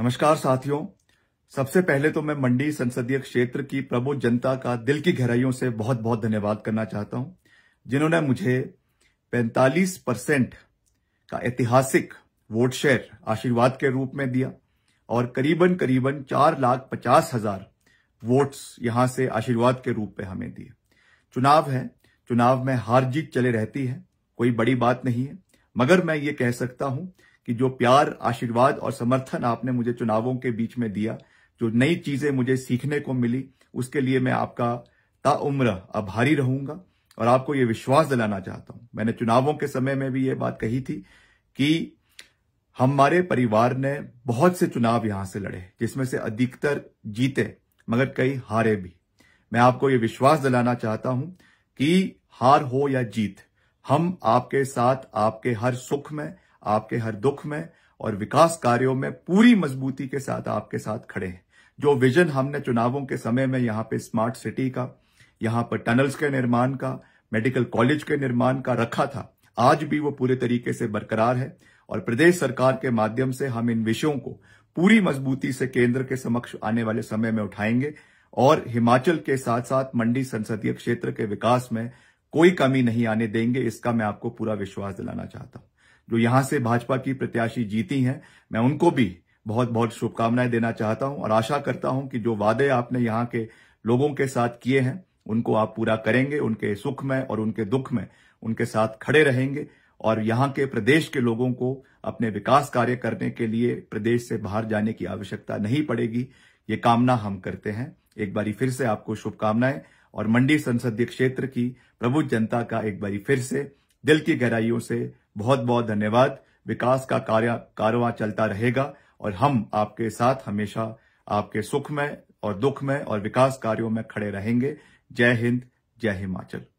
नमस्कार साथियों सबसे पहले तो मैं मंडी संसदीय क्षेत्र की प्रबुद्ध जनता का दिल की गहराइयों से बहुत बहुत धन्यवाद करना चाहता हूं जिन्होंने मुझे 45 परसेंट का ऐतिहासिक वोट शेयर आशीर्वाद के रूप में दिया और करीबन करीबन चार लाख पचास हजार वोट्स यहां से आशीर्वाद के रूप में हमें दिए चुनाव है चुनाव में हार जीत चले रहती है कोई बड़ी बात नहीं है मगर मैं ये कह सकता हूं कि जो प्यार आशीर्वाद और समर्थन आपने मुझे चुनावों के बीच में दिया जो नई चीजें मुझे सीखने को मिली उसके लिए मैं आपका ताउम्र आभारी रहूंगा और आपको ये विश्वास दिलाना चाहता हूं मैंने चुनावों के समय में भी ये बात कही थी कि हमारे परिवार ने बहुत से चुनाव यहां से लड़े जिसमें से अधिकतर जीते मगर कई हारे भी मैं आपको ये विश्वास दिलाना चाहता हूं कि हार हो या जीत हम आपके साथ आपके हर सुख में आपके हर दुख में और विकास कार्यों में पूरी मजबूती के साथ आपके साथ खड़े हैं जो विजन हमने चुनावों के समय में यहाँ पे स्मार्ट सिटी का यहाँ पर टनल्स के निर्माण का मेडिकल कॉलेज के निर्माण का रखा था आज भी वो पूरे तरीके से बरकरार है और प्रदेश सरकार के माध्यम से हम इन विषयों को पूरी मजबूती से केंद्र के समक्ष आने वाले समय में उठाएंगे और हिमाचल के साथ साथ मंडी संसदीय क्षेत्र के विकास में कोई कमी नहीं आने देंगे इसका मैं आपको पूरा विश्वास दिलाना चाहता हूं जो यहां से भाजपा की प्रत्याशी जीती हैं मैं उनको भी बहुत बहुत शुभकामनाएं देना चाहता हूं और आशा करता हूं कि जो वादे आपने यहां के लोगों के साथ किए हैं उनको आप पूरा करेंगे उनके सुख में और उनके दुख में उनके साथ खड़े रहेंगे और यहां के प्रदेश के लोगों को अपने विकास कार्य करने के लिए प्रदेश से बाहर जाने की आवश्यकता नहीं पड़ेगी ये कामना हम करते हैं एक बारी फिर से आपको शुभकामनाएं और मंडी संसदीय क्षेत्र की प्रभु जनता का एक बारी फिर से दिल की गहराइयों से बहुत बहुत धन्यवाद विकास का कार्य कारवा चलता रहेगा और हम आपके साथ हमेशा आपके सुख में और दुख में और विकास कार्यों में खड़े रहेंगे जय हिंद जय हिमाचल